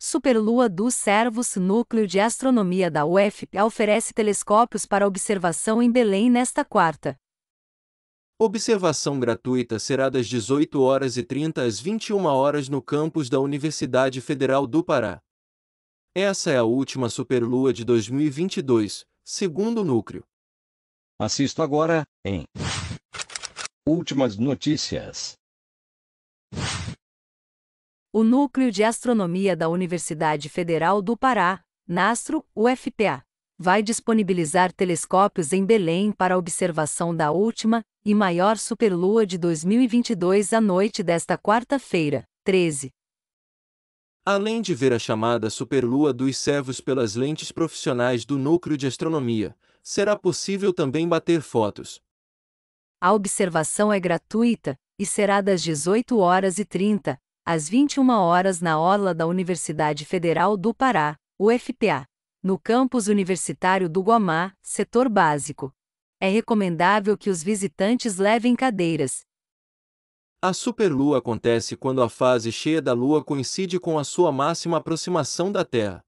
Superlua do Servos Núcleo de Astronomia da UFPA oferece telescópios para observação em Belém nesta quarta. Observação gratuita será das 18 horas e 30 às 21 horas no campus da Universidade Federal do Pará. Essa é a última Superlua de 2022, segundo o núcleo. Assisto agora em Últimas notícias. O Núcleo de Astronomia da Universidade Federal do Pará, NASTRO, UFPA, vai disponibilizar telescópios em Belém para observação da última e maior superlua de 2022 à noite desta quarta-feira, 13. Além de ver a chamada superlua dos servos pelas lentes profissionais do núcleo de astronomia, será possível também bater fotos. A observação é gratuita e será das 18 horas e 30 às 21 horas na orla da Universidade Federal do Pará, UFPA, no campus universitário do Guamá, setor básico. É recomendável que os visitantes levem cadeiras. A superlua acontece quando a fase cheia da lua coincide com a sua máxima aproximação da Terra.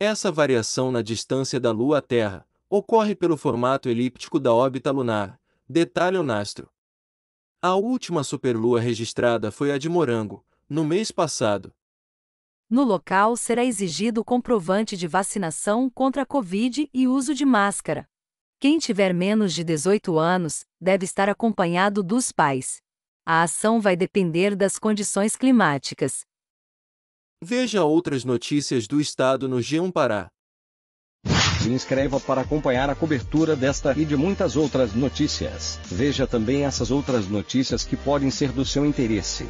Essa variação na distância da lua à Terra ocorre pelo formato elíptico da órbita lunar, Detalhe o nastro. A última superlua registrada foi a de Morango, no mês passado. No local será exigido comprovante de vacinação contra a Covid e uso de máscara. Quem tiver menos de 18 anos deve estar acompanhado dos pais. A ação vai depender das condições climáticas. Veja outras notícias do estado no G1 Pará. Se inscreva para acompanhar a cobertura desta e de muitas outras notícias. Veja também essas outras notícias que podem ser do seu interesse.